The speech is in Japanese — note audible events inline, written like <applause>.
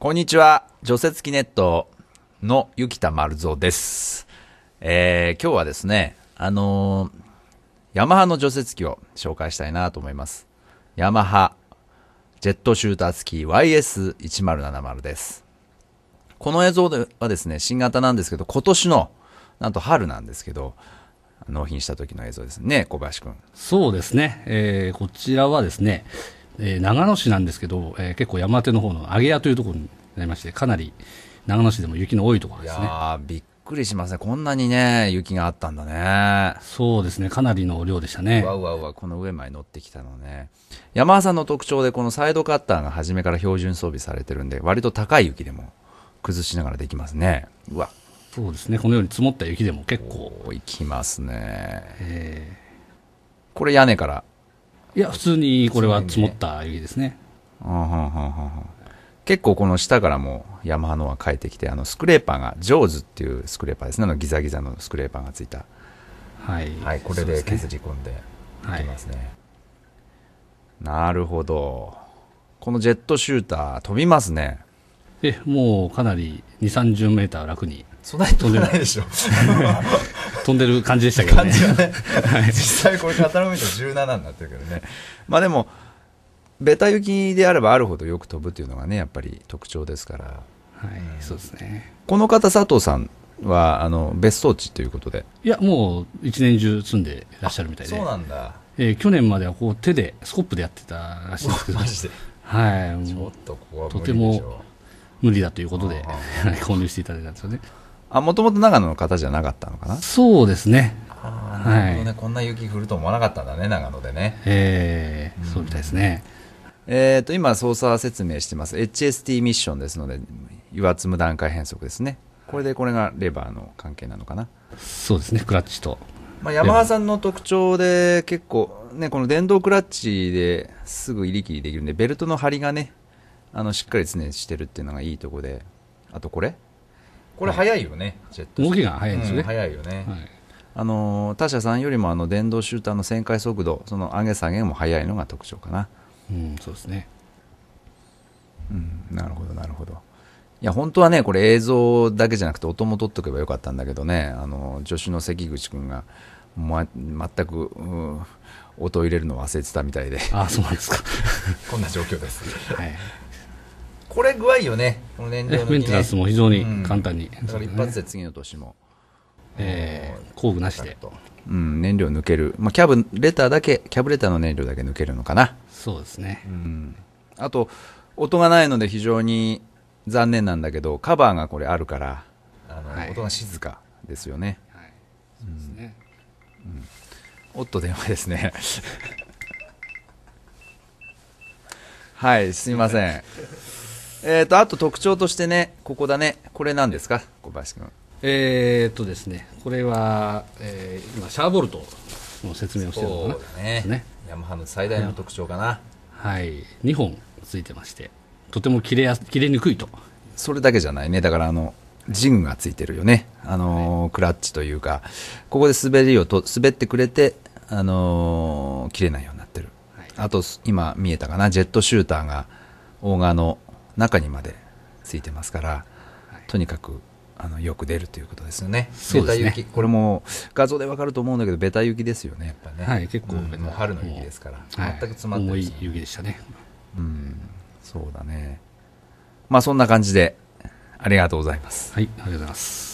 こんにちは。除雪機ネットのゆきたまるぞです。えー、今日はですね、あのー、ヤマハの除雪機を紹介したいなと思います。ヤマハジェットシューター付き YS1070 です。この映像ではですね、新型なんですけど、今年の、なんと春なんですけど、納品した時の映像ですね、小林くん。そうですね、えー、こちらはですね、えー、長野市なんですけど、えー、結構山手の方のげ屋というところになりまして、かなり長野市でも雪の多いところですね。いやびっくりしますね。こんなにね、雪があったんだね。そうですね。かなりの量でしたね。うわうわうわ、この上まで乗ってきたのね。山田さんの特徴で、このサイドカッターが初めから標準装備されてるんで、割と高い雪でも崩しながらできますね。うわ。そうですね。このように積もった雪でも結構。いきますね。えー、これ屋根からいや、普通にこれは積もった雪ですね。あははは結構この下からもヤマハのは変えてきて、あのスクレーパーが、ジョーズっていうスクレーパーですね、あのギザギザのスクレーパーがついた。はい。はい、これで削り込んでいきますね。すねはい、なるほど。このジェットシューター、飛びますね。え、もうかなり2、30メーター楽に。備えな飛んでないでしょ。飛んでる感じでしたけどね。ねはい、実際これ肩の上と17になってるけどね。まあでも、ベタ雪であればあるほどよく飛ぶっていうのがね、やっぱり特徴ですから。はい、うん、そうですね。この方、佐藤さんは、あの、別荘地ということで。いや、もう一年中住んでいらっしゃるみたいで。そうなんだ。えー、去年まではこう手で、スコップでやってたらしいんですけど。マジではい。ちょっとこことても無理だということで、<laughs> 購入していただいたんですよね。あ、もともと長野の方じゃなかったのかなそうですね。ね、はい、こんな雪降ると思わなかったんだね、長野でね。ええー、そうみたいですね。えっ、ー、と、今、操作説明してます。HST ミッションですので、油圧無段階変速ですね。これでこれがレバーの関係なのかな。そうですね、クラッチと。まあ、ヤマハさんの特徴で結構、ね、この電動クラッチですぐ入り切りできるんで、ベルトの張りがね、あのしっかり常にしてるっていうのがいいとこで、あとこれこれ早いよね、ジェ動きが早いですね、うん、早いよね、はい、あの他社さんよりもあの電動シューターの旋回速度その上げ下げも早いのが特徴かなうんそうですねうんなるほどなるほどいや本当はねこれ映像だけじゃなくて音も取っておけばよかったんだけどねあの助手の関口君が、ま、全く、うん、音を入れるの忘れてたみたいでああそうなんですか <laughs> こんな状況です、はい、これ具合よねこの燃料、ね、メンテナンスも非常に簡単に、うん、だから一発で次の年も、えー、工具なしで、うん、燃料抜ける、まあ、キャブレターだけキャブレターの燃料だけ抜けるのかなそうですね、うん、あと音がないので非常に残念なんだけどカバーがこれあるからあの、はい、音が静かですよね、はい、そうですね、うん、おっと電話ですね <laughs> はいすいませんえー、と、あと特徴としてね、ここだね。これなんですか小林君。えー、とですね、これは、えー、今、シャーボルトの説明をしてるのかな。そうね、ね、ヤマハの最大の特徴かな。はい。2本ついてまして、とても切れや切れにくいと。それだけじゃないね。だから、あの、ジングがついてるよね。あのーはい、クラッチというか、ここで滑りをと、滑ってくれて、あのー、切れないようになってる。はい、あと、今見えたかな、ジェットシューターが、大川の中にまでついてますから、とにかくあのよく出るということですよね。そうですね。これも画像でわかると思うんだけど、ベタ雪ですよね。やっぱね。はい、結構、うん、もう春の雪ですから、全く詰まって、ね、い雪でしたね。うん、そうだね。まあそんな感じでありがとうございます。はい、ありがとうございます。